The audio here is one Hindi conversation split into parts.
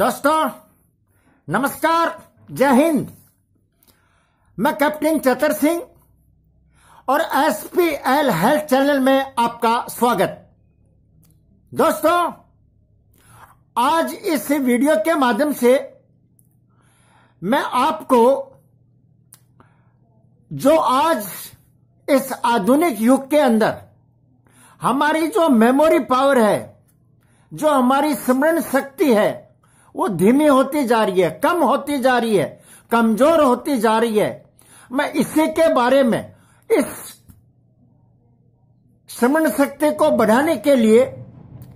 दोस्तों नमस्कार जय हिंद मैं कैप्टन चतर सिंह और एसपीएल हेल्थ चैनल में आपका स्वागत दोस्तों आज इस वीडियो के माध्यम से मैं आपको जो आज इस आधुनिक युग के अंदर हमारी जो मेमोरी पावर है जो हमारी स्मरण शक्ति है वो धीमी होती जा रही है कम होती जा रही है कमजोर होती जा रही है मैं इसी के बारे में इस श्रमण शक्ति को बढ़ाने के लिए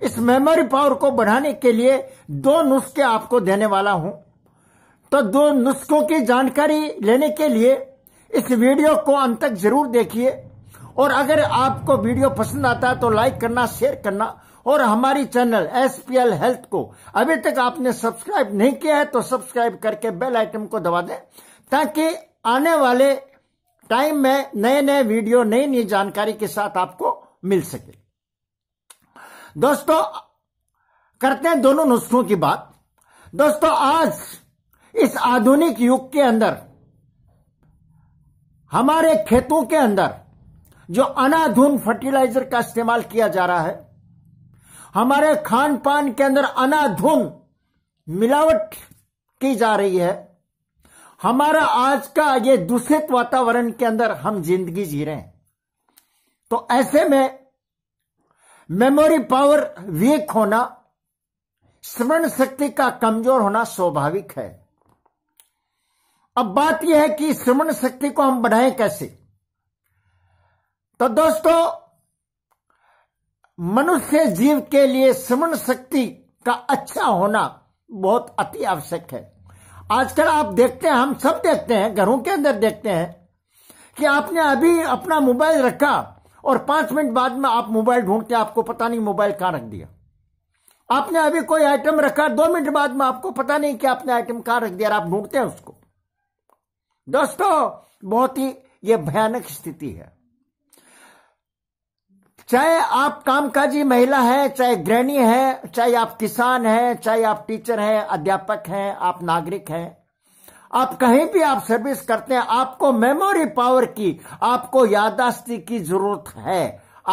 इस मेमोरी पावर को बढ़ाने के लिए दो नुस्खे आपको देने वाला हूं तो दो नुस्खों की जानकारी लेने के लिए इस वीडियो को अंत तक जरूर देखिए और अगर आपको वीडियो पसंद आता है तो लाइक करना शेयर करना और हमारी channel S P L health को अभी तक आपने सब्सक्राइब नहीं किया है तो सब्सक्राइब करके बेल आइटम को दबा दें ताकि आने वाले टाइम में नए नए वीडियो नई नई जानकारी के साथ आपको मिल सके दोस्तों करते हैं दोनों नुस्खों की बात दोस्तों आज इस आधुनिक युग के अंदर हमारे खेतों के अंदर जो अनाधुन फर्टिलाइजर का इस्तेमाल किया जा रहा है हमारे खान पान के अंदर अनाधुन मिलावट की जा रही है हमारा आज का ये दूषित वातावरण के अंदर हम जिंदगी जी रहे हैं तो ऐसे में मेमोरी पावर वीक होना स्मरण शक्ति का कमजोर होना स्वाभाविक है अब बात यह है कि स्मरण शक्ति को हम बढ़ाएं कैसे तो दोस्तों मनुष्य जीव के लिए श्रवण शक्ति का अच्छा होना बहुत अति आवश्यक है आजकल आप देखते हैं हम सब देखते हैं घरों के अंदर देखते हैं कि आपने अभी अपना मोबाइल रखा और पांच मिनट बाद में आप मोबाइल ढूंढते आपको पता नहीं मोबाइल कहां रख दिया आपने अभी कोई आइटम रखा दो मिनट बाद में आपको पता नहीं कि आपने आइटम कहां रख दिया आप ढूंढते हैं उसको दोस्तों बहुत ही यह भयानक स्थिति है चाहे आप कामकाजी महिला है चाहे ग्रहणी है चाहे आप किसान हैं चाहे आप टीचर हैं अध्यापक हैं आप नागरिक हैं आप कहीं भी आप सर्विस करते हैं आपको मेमोरी पावर की आपको यादाश्ती की जरूरत है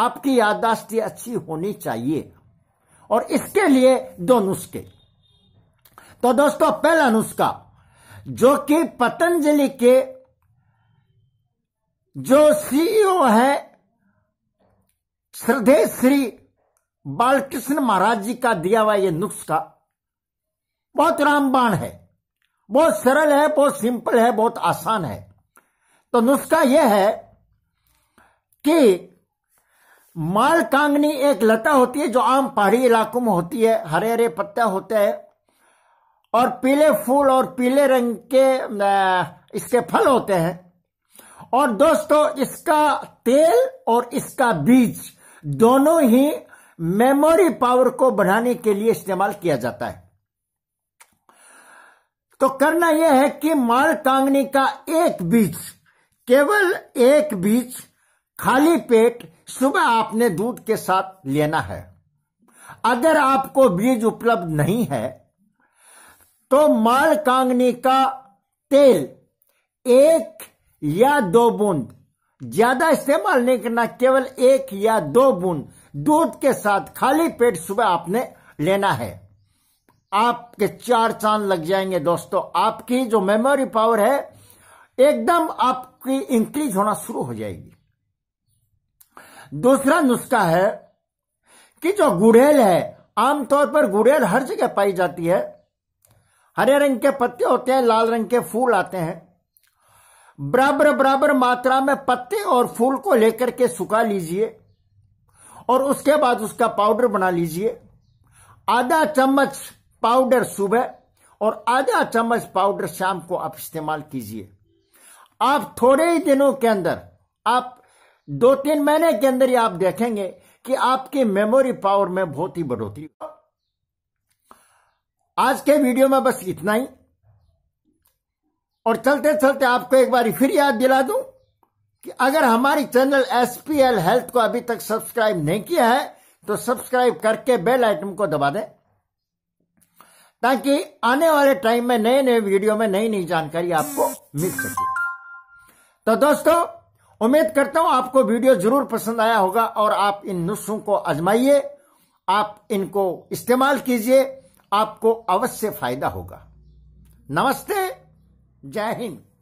आपकी यादाश्ती अच्छी होनी चाहिए और इसके लिए दो नुस्खे तो दोस्तों पहला नुस्खा जो कि पतंजलि के जो सीईओ e है श्रद्धे श्री बालकृष्ण महाराज जी का दिया हुआ यह नुस्खा बहुत रामबाण है बहुत सरल है बहुत सिंपल है बहुत आसान है तो नुस्खा यह है कि मालकांगनी एक लता होती है जो आम पहाड़ी इलाकों में होती है हरे हरे पत्ता होते है और पीले फूल और पीले रंग के इसके फल होते हैं और दोस्तों इसका तेल और इसका बीज दोनों ही मेमोरी पावर को बढ़ाने के लिए इस्तेमाल किया जाता है तो करना यह है कि मारकांगनी का एक बीज केवल एक बीज खाली पेट सुबह आपने दूध के साथ लेना है अगर आपको बीज उपलब्ध नहीं है तो मालकांगनी का तेल एक या दो बूंद ज्यादा इस्तेमाल नहीं करना केवल एक या दो बूंद दूध के साथ खाली पेट सुबह आपने लेना है आपके चार चांद लग जाएंगे दोस्तों आपकी जो मेमोरी पावर है एकदम आपकी इंक्रीज होना शुरू हो जाएगी दूसरा नुस्खा है कि जो गुड़ेल है आमतौर पर गुड़ेल हर जगह पाई जाती है हरे रंग के पत्ते होते हैं लाल रंग के फूल आते हैं बराबर बराबर मात्रा में पत्ते और फूल को लेकर के सुखा लीजिए और उसके बाद उसका पाउडर बना लीजिए आधा चम्मच पाउडर सुबह और आधा चम्मच पाउडर शाम को आप इस्तेमाल कीजिए आप थोड़े ही दिनों के अंदर आप दो तीन महीने के अंदर ही आप देखेंगे कि आपकी मेमोरी पावर में बहुत ही बढ़ोतरी आज के वीडियो में बस इतना ही और चलते चलते आपको एक बार फिर याद दिला दूं कि अगर हमारी चैनल एसपीएल हेल्थ को अभी तक सब्सक्राइब नहीं किया है तो सब्सक्राइब करके बेल आइटम को दबा दें ताकि आने वाले टाइम में नए नए वीडियो में नई नई जानकारी आपको मिल सके तो दोस्तों उम्मीद करता हूं आपको वीडियो जरूर पसंद आया होगा और आप इन नुस्खों को आजमाइए आप इनको इस्तेमाल कीजिए आपको अवश्य फायदा होगा नमस्ते जय हिंद